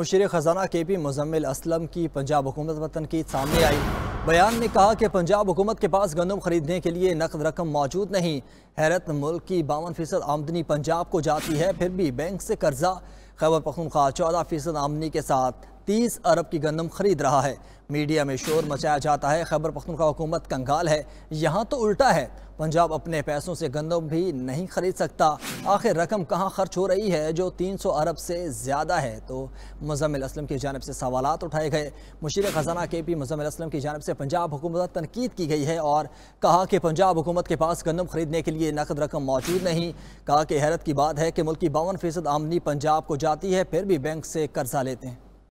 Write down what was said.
मुशीर खजाना के पी मुजम्मिल असलम की पंजाब हुकूमत पर तनकीद सामने आई बयान में कहा कि पंजाब हुकूमत के पास गंदम खरीदने के लिए नकद रकम मौजूद नहीं हैरत मुल्क की बावन फ़ीसद आमदनी पंजाब को जाती है फिर भी बैंक से कर्जा खैबर पखनखा चौदह फ़ीसद आमदनी के साथ तीस अरब की गंदम खरीद रहा है मीडिया में शोर मचाया जाता है खैबर पख्तनखा हुकूमत कंगाल है यहाँ तो उल्टा है पंजाब अपने पैसों से गंदम भी नहीं खरीद सकता आखिर रकम कहाँ खर्च हो रही है जो 300 अरब से ज़्यादा है तो मुजम्मिल असलम की जानब से सवाल उठाए गए मुशीर खजाना के पी मुजम्मिल असलम की जानब से पंजाब हुकूमत तनकीद की गई है और कहा कि पंजाब हुकूमत के पास गंदम खरीदने के लिए नकद रकम मौजूद नहीं कहा कि हैरत की बात है कि मुल्क की बावन फ़ीसद आमदनी पंजाब को जाती है फिर भी बैंक से कर्जा लेते हैं